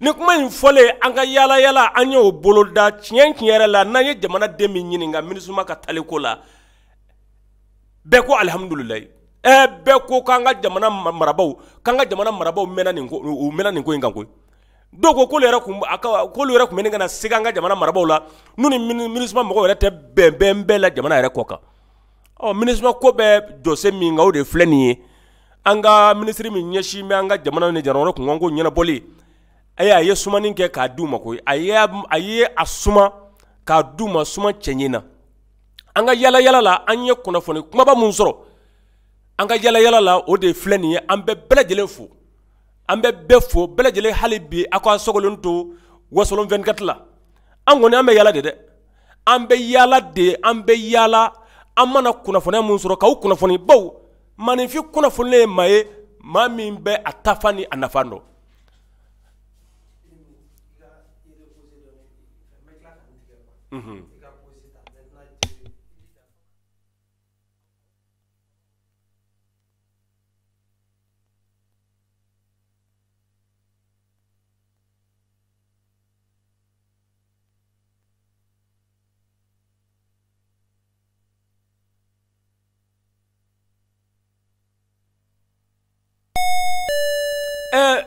ni kuma in fɔlen an ka yala yala an y'o boloda tiɲɛ tiɲɛ yɛrɛ la n'an ye jamana jamanaden min ɲininka minisima ka taliko la bɛɛ ko alihamudulilayi ɛɛ bɛɛ ko k'an ka jamana marabaw k'an ka jamana marabaw mɛnna nin ko u mɛnna nin ko in kan koyi dɔw ko k'olu yɛrɛ kun a ka k'olu yɛrɛ kun bɛ ne ka na an ka jamana marabaw la n'u ni minisima mɔgɔw yɛrɛ tɛ bɛnbɛn bɛɛ la jamana yɛrɛ kɔ kan ɔ minisima ko bɛ jɔse min kan o de filɛ nin ye an ka minisiri min ɲɛsin bɛ an ka jamana ni jamana kunkan ko ɲɛnabɔli ayi a ye sumani kɛ k'a di u ma koyi a ye a ye a suma k'a di u ma suma cɛɲɛ na an ka yala yala la an ye kunnafoni kumaba mun sɔrɔ an ka yala yala la o de filɛ nin ye an bɛ bɛɛ lajɛlen fo an bɛ bɛɛ fo bɛɛ lajɛlen hali bi aw ka sogolon to wasolon 24 la an kɔni an bɛ yala de dɛ an bɛ yala de an bɛ yala an mana kunnafoniya min sɔrɔ k'aw kunnafoni baw maninfin kunnafonilen ye maa ye maa min bɛ a a nafa mm-hmm. ɛɛ eh,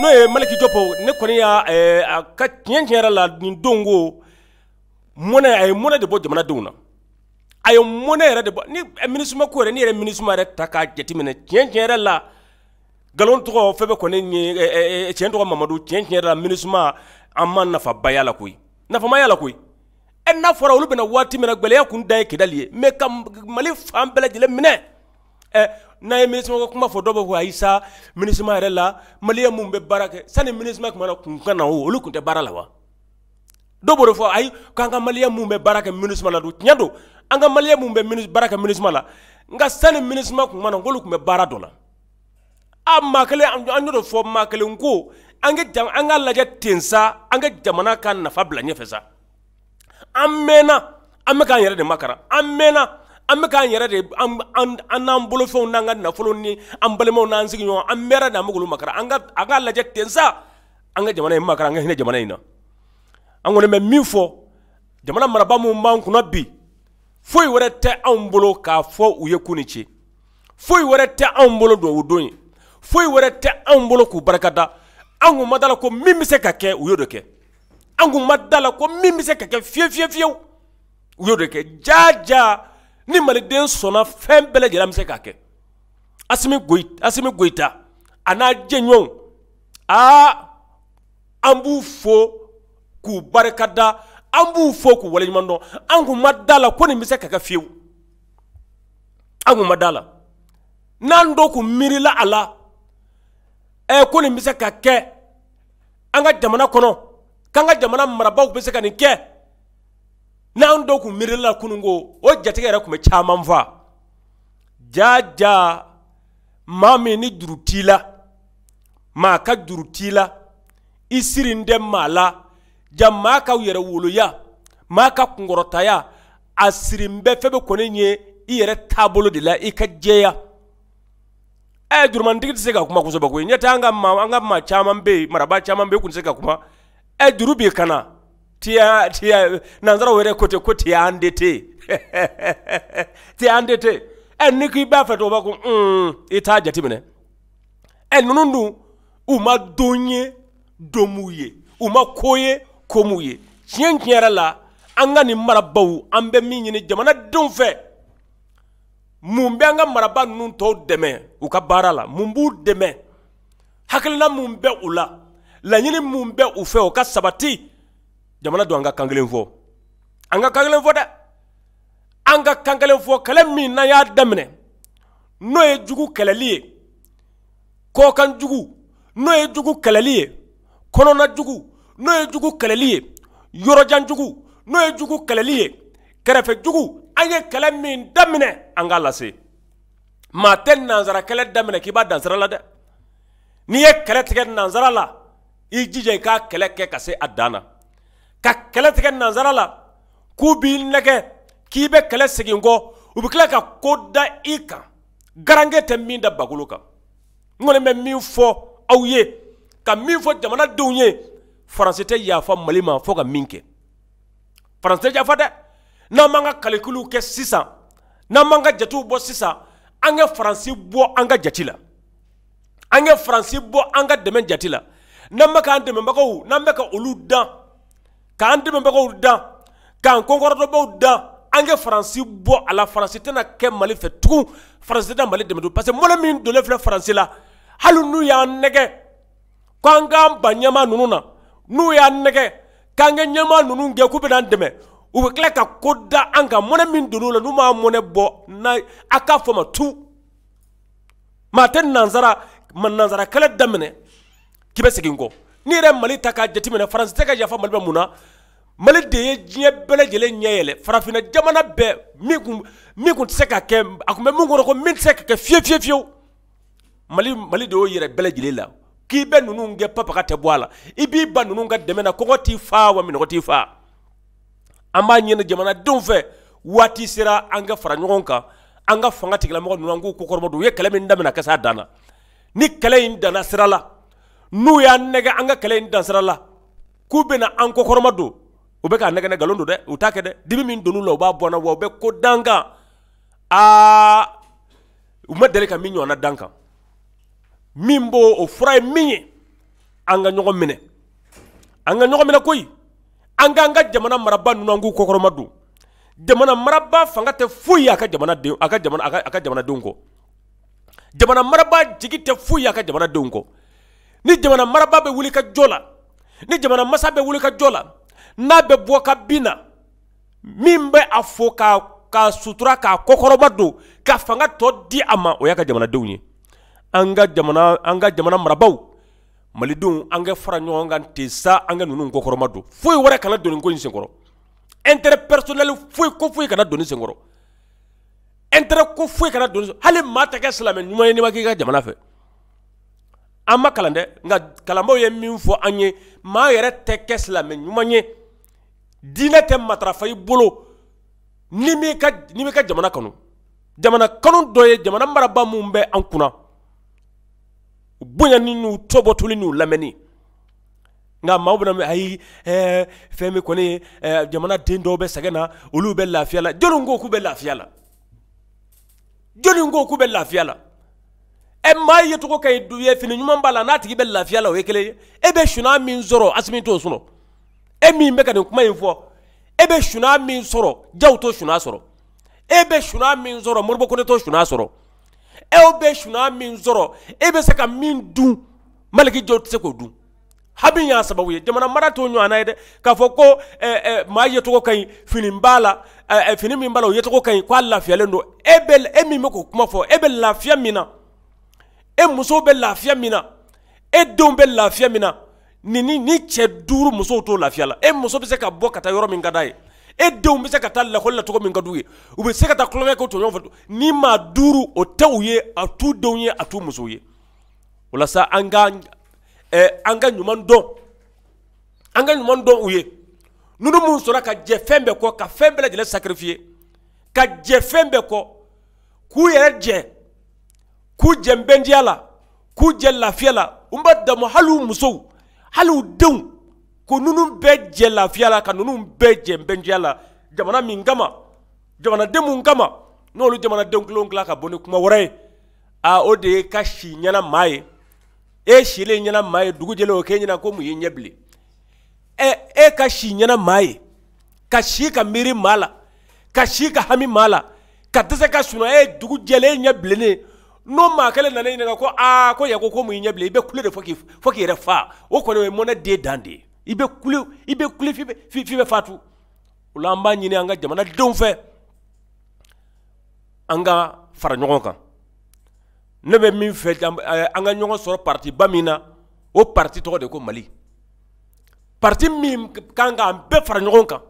n'o ye eh, maliki jɔpɔ ne kɔni y'a ɛɛ eh, a ka tiɲɛ tiɲɛ yɛrɛ la nin don ko mɔnɛ a ye mɔnɛ de bɔ jamanadenw na a ye mɔnɛ yɛrɛ de bɔ ni minisuma ko yɛrɛ ni yɛrɛ minisuma yɛrɛ ta k'a jateminɛ tiɲɛ tiɲɛ yɛrɛ la nkalon tɔgɔ fɛn bɛ kɔni ye ɛɛ ɛɛ tiɲɛ tɔgɔ mamadu tiɲɛ tiɲɛ yɛrɛ la minisuma an ma nafaba y'a la koyi nafama y'a la koyi ɛ n'a fɔra olu bɛna waati min na gɛlɛya kun da ye kidali ye mɛ ka mali fan bɛɛ lajɛlen minɛ ɛ n'a ye minisima ko kuma fɔ dɔw b'a fɔ ayi sa minisima yɛrɛ la maliyɛn minnu bɛ baara kɛ sanni minisima tun mana kunkan na o olu tun tɛ baara la wa dɔw b'o de fɔ ayi k'an ka maliyɛn minnu bɛ baara kɛ minisima la don tiɲɛ don an ka maliyɛn minnu bɛ baara kɛ minisima la nka sanni minisima tun mana k'olu tun bɛ baara dɔ la a maa kelen an y'o de fɔ maa kelen ko an ka jama an ka lajɛ ten sa an ka jamana ka nafa bila ɲɛfɛ sa an mɛnna an bɛ k'an yɛrɛ de makara an mɛnna an bɛ k'an yɛrɛ de an n'an bolofɛnw n'an ka nafolo ni an balimaw n'an sigiɲɔgɔn an mɛra n'an b'olu makara an ka a k'a lajɛ ten sa an ka jamana in makara an ka hinɛ jamana in na an kɔni bɛ min fɔ jamana marabaa minnu b'an kunna bi foyi wɛrɛ tɛ anw bolo k'a fɔ u ye ko ni ce foyi wɛrɛ tɛ anw bolo duwawu don ye foyi wɛrɛ tɛ anw bolo k'u barikada an kun ma da la ko min bɛ se ka kɛ u y'o de kɛ an kun ma da la ko min bɛ se ka kɛ fiyewu fiyewu fiyewu u y'o de kɛ jaa jaa ni maliden sɔnna fɛn bɛɛ lajɛlen an bɛ se k'a kɛ asimi goyi asimi goyita a n'a jɛɲɔgɔnw aa an b'u fo k'u barikada an b'u fo k'u waleɲuman dɔn an kun ma da la ko nin bɛ se ka kɛ fiyewu an kun ma da la n'an dɔ kun miirila a la ɛ ko nin bɛ se ka kɛ an ka jamana kɔnɔ k'an ka jamana marabaw bɛ se ka nin kɛ n'an dɔw kun miirila kunungo o jatigɛ yɛrɛ kun bɛ caman fa jaja maa min ni juru t'i la maa ka juru t'i la i siri tɛ maa la ja maa ka yɛrɛ woloya maa ka kunkɔrɔtaya a sirin bɛ fɛn bɛ kɔni ye i yɛrɛ taabolo de la i ka jɛya ɛ jurumantigi tɛ se ka kuma kosɛbɛ koyi ɲɛ tɛ an ka maa an ka maa caman bɛ yen marabaa caman bɛ yen u tun tɛ se ka kuma ɛ juru b'i kan na tia tia nanzara wɛrɛ kote ko tia andete tia andete ɛ ni k'i b'a fɛ tɔgɔ b'a ko mm, un i t'a jateminɛ ɛ nunu dun u ma don ye ye u ma koye ye ye la an ni nin ambe an bɛ jamana ɲini jamanadenw fɛ mun bɛ an ka maraba nunu tɔw dɛmɛ u ka baara la mun b'u dɛmɛ hakilina mun bɛ u la laɲini mun bɛ u fɛ o ka sabati jamana don an ka kan kelen fɔ an ka kan kelen fɔ dɛ an ka kan kelen fɔ kɛlɛ min na y'a daminɛ n'o ye jugu kɛlɛli ye kɔkan jugu n'o ye jugu kɛlɛli ye kɔnɔna jugu n'o ye jugu kɛlɛli ye yɔrɔjan jugu n'o ye jugu kɛlɛli ye kɛrɛfɛ jugu an ye kɛlɛ min daminɛ an k'a lase maa tɛ nansara kɛlɛ daminɛ k'i b'a dansara la dɛ n'i ye kɛlɛ tigɛ nansara la i jija i k'a kɛlɛ kɛ ka se a dan na ka kɛlɛ tigɛ nansara la k'u b'i nɛgɛ k'i bɛ kɛlɛ segin kɔ u bɛ tila ka ko da i kan garange tɛ min da bakolo kan n kɔni bɛ min fɔ aw ye ka min fɔ jamanadenw ye faransi tɛ yafa mali ma fo ka min kɛ faransi tɛ yafa dɛ n'an m'an ka kalikiliw kɛ sisan n'an m'an ka jatew bɔ sisan an ka faransi bɔ an ka jati la an ka faransi bɔ an ka dɛmɛ jati la n'an bɛ k'an dɛmɛbagaw n'an bɛ ka olu dan k'an dɛmɛbagaw dan k'an kɔnkɔrɔtɔbaw dan an kɛ faransi bɔ a la faransi tɛna kɛ mali fɛ tugun faransi tɛ mali dɛmɛ don parce que mɔlɔ min donnen filɛ faransi la hali n'u y'an nɛgɛ k'an k'an ba ɲɛma ninnu na n'u y'an nɛgɛ k'an kɛ ɲɛma ninnu gɛn k'u bɛn'an dɛmɛ u bɛ tila ka ko da an kan mɔnɛ min donn'u la n'u m'a mɔnɛ bɔ n'a a k'a fɔ ma tu maa tɛ nansara ma nansarakɛlɛ daminɛ k'i bɛ segin kɔ ni yɛrɛ mali ta k'a jateminɛ faransi tɛ ka yafa mali bɛ mun na mali de ye diɲɛ bɛɛ lajɛlen ɲɛ yɛlɛ farafinna jamana bɛɛ min kun min kun tɛ se ka kɛ a kun bɛ min kɔnɔ ko min tɛ se ka kɛ fiye fiye fiyewu mali mali de y'o yɛrɛ bɛɛ lajɛlen la k'i bɛ ninnu kɛ papaga tɛ bɔ a la i b'i ba ninnu ka dɛmɛ na kɔngɔ t'i fa wa minɔgɔ t'i fa an b'a ɲini jamanadenw fɛ waati sera an ka fara ɲɔgɔn kan an ka fanga tigilamɔgɔ ninnu an k'u ko kɔrɔbɔ don u ye kɛlɛ min daminɛ ka s'a dan ni kɛlɛ in danna sira la n'u y'a nɛgɛ an ka kɛlɛ in dansira la k'u bɛna an kɔkɔrɔma don u bɛ k'a nɛgɛ ne nkalon don dɛ u t'a kɛ dɛ dimi min donn'u la u b'a bɔ an na wa u bɛ ko d'an kan aa u ma deli ka min ɲɔgɔnna d'an kan min b'o o fura ye min ye an ka ɲɔgɔn minɛ an ka ɲɔgɔn minɛ koyi an k'an ka jamana maraba ninnu an k'u kɔkɔrɔma don jamana maraba fanga tɛ foyi a ka jamana denw a ka jamana a ka jamanadenw kɔ jamana maraba jigi tɛ foyi a ka jamanadenw kɔ ni jamana maraba bɛ wuli ka jo ni jamana masa bɛ wuli ka jo la n'a bɛ bɔ ka bin na min bɛ a fo k'a k'a sutura k'a kɔkɔrɔba don ka fanga tɔ di a ma o y'a ka jamanadenw ye an ka jamana an ka jamana marabaw malidenw an ka fara ɲɔgɔn kan ten sa an ka ninnu kɔkɔrɔma don foyi kana doni ko in senkɔrɔ intérêt personnel kana doni senkɔrɔ intérêt kana doni hali maa tɛ kɛ silamɛ ɲuman ye n'i ka jamana fɛ an ma kalan dɛ nka kalanbaw ye min fɔ an ye maa yɛrɛ tɛ kɛ silamɛ ɲuman ye diinɛ tɛ matarafa i bolo ni b'i ka ni b'i ka jamana kanu jamana kanu dɔ ye jamana maraba minnu bɛ an kunna bonya ni n'u tɔbɔtoli n'u lamɛnni nka maaw bɛna ayi ɛɛ eh, fɛn min kɔni ɛɛ eh, jamana den dɔw bɛ sɛgɛn na olu bɛ lafiya la jɔnni ko k'u bɛ lafiya la jɔnni ko k'u bɛ lafiya la. ɛ maa ye cogo ka ɲi du ye fini ɲuman b'a la n'a tigi bɛ lafiya la o ye kelen ye e bɛ suna min sɔrɔ asimi t'o sɔrɔ e min bɛ ka nin kuma in fɔ e bɛ suna min sɔrɔ jaw t'o suna sɔrɔ e bɛ suna min sɔrɔ moribo kone t'o suna sɔrɔ e bɛ suna min sɔrɔ e bɛ se ka min dun maliki jɔw tɛ se k'o dun hami y'a sababu ye jamana mara t'o ɲɔgɔnna ye dɛ k'a fɔ ko eh, eh, maa yecogo ka ɲi fini b'a la eh, fini min b'a la o yecogo ka ɲi k'a lafiyalen don e bɛ e min bɛ k'o kuma fɔ e bɛ lafiya min na. e musow bɛ lafiya min na e denw bɛ lafiya min na nin ni cɛ duuru musow t'o lafiya la e muso bɛ se ka bɔ ka taa yɔrɔ min ka d'a ye e denw bɛ se ka taa lakɔli la cogo min ka d'u ye u bɛ se ka taa kulonkɛ kɛ tɔɲɔgɔn fɛ ni maa duuru o tɛ u ye a t'u denw ye a t'u musow ye o an ka ɛɛ an ka ɲuman dɔn an ka ɲuman dɔn u ye ninnu minnu sɔnna ka jɛ fɛn bɛɛ kɔ ka fɛn bɛɛ lajɛlen sacrifier ka jɛ fɛn bɛɛ kɔ k'u yɛrɛ jɛ k'u jɛn bɛndiya la k'u jɛ lafiya la n b'a damu hali u musow hali u denw ko ninnu bɛɛ jɛ lafiya la ka ninnu bɛɛ jɛ bɛndiya la jamana min kama jamanaden min kama n'olu jamanadenw kelen tila ka bɔ ni kuma wɛrɛ ye aa o de ye ka si ɲɛna maa ye e silen ɲɛna maa ye dugu jɛlen o k'e ɲɛna ko mun y'i ɲɛ bilen ɛ e ka si ɲɛna maa ye ka si ka miiri maa la ka si ka hami maa la ka dɛsɛ ka sunɔgɔ e dugu jɛlen ɲɛ bilennen n'o maa kelen nana ko aa ko yago ko mun y'i ɲɛbila i kule de fɔ k'i fɔ k'i yɛrɛ fa o kɔni o ye de ye i kule i kule f'i bɛ f'i bɛ fatu o la an b'a ɲini an ka fara ɲɔgɔn kan ne bɛ min fɛ an ka ɲɔgɔn sɔrɔ partiba min o parti tɔgɔ de ko mali parti min kan k'an fara ɲɔgɔn kan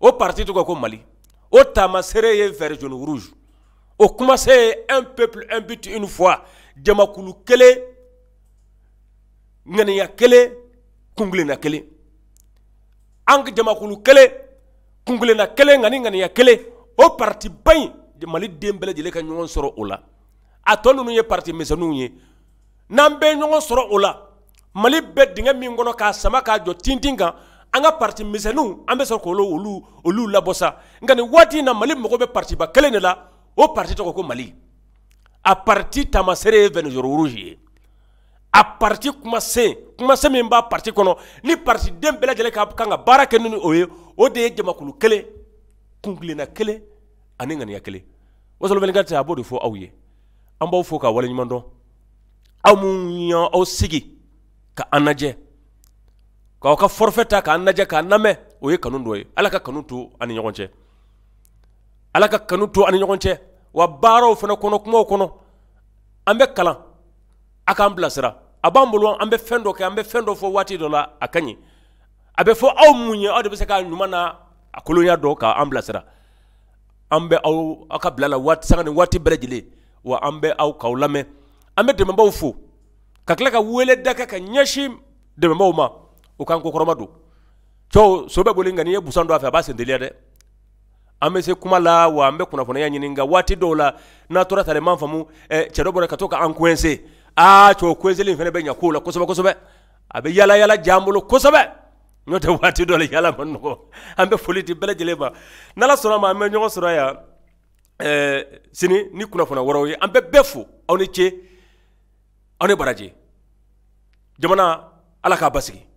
o parti tɔgɔ ko mali o taama seere ye vert jaune rouge o kumase un peuple un but une foi jamakulu kelen ŋaniya kelen kungilenna kelen an jamakulu kelen kungilenna kelen ani ŋaniya kelen o parti ba in mali den bɛɛ lajɛlen ka ɲɔgɔn sɔrɔ o la a tɔ ninnu ye parti misɛnninw ye n'an bɛ ɲɔgɔn sɔrɔ o la mali bɛ dingɛ min kɔnɔ k'a sama k'a jo tintin kan an ka parti misɛnninw an bɛ sɔrɔ k'olu olu olu labɔ sa nka nin waati in na mali mago bɛ partiba kelen ne la o parti tɔgɔ ko mali a parti taamasere ye venezuela rouge ye a parti kumasen kumasen min b'a parti kɔnɔ ni parti den bɛɛ lajɛlen ka kan ka baara kɛ ni o ye o de ye jamakulu kelen kunkilenna kelen ani ŋaniya kelen wasolobɛlikan tɛ a b'o de fɔ aw ye an b'aw fo k'a waleɲuman dɔn aw minnu y'an aw sigi ka an lajɛ k'aw ka forfait ta k'an lajɛ k'an lamɛn o ye kanu dɔ ye ala ka kanu to an ni ɲɔgɔn cɛ ala ka kanu to ani ɲɔgɔn cɛ wa baaraw fana kɔnɔ kumaw kɔnɔ an bɛ kalan a k'an bilasira a b'an bolo an bɛ fɛn dɔ kɛ an bɛ fɛn dɔ fɔ waati dɔ la a ka ɲi a bɛ fɔ aw mun ye aw de bɛ se k'a ɲuman n'a a kolonya dɔ k'an bilasira an bɛ aw aw ka bila la waati sanga ni waati bɛɛ lajɛlen wa an bɛ aw k'aw lamɛn an bɛ dɛmɛbaw fo ka tila ka wele da kɛ ka ɲɛsin dɛmɛbaw ma u k'an kokɔrɔma don cɛw so bɛ boli nka n'i ye busan don a fɛ a b'a sen teliya dɛ an se kuma la wa ambe kuna fona ɲini nka wati dola n'a tora tare man e, eh, cɛ dɔ bɔra ka to ka an coincer aa cɛ o coinceli in fana bɛ ɲa kow la kosɛbɛ yala yala jambulo an nyote wati dola yala man ambe foliti bele jeleba n'ala sɔnna ma an bɛ ɲɔgɔn sɔrɔ yan eh, sini ni kuna fona ye an ambe befu fo aw ni ce aw ni baraji jamana alaka basiki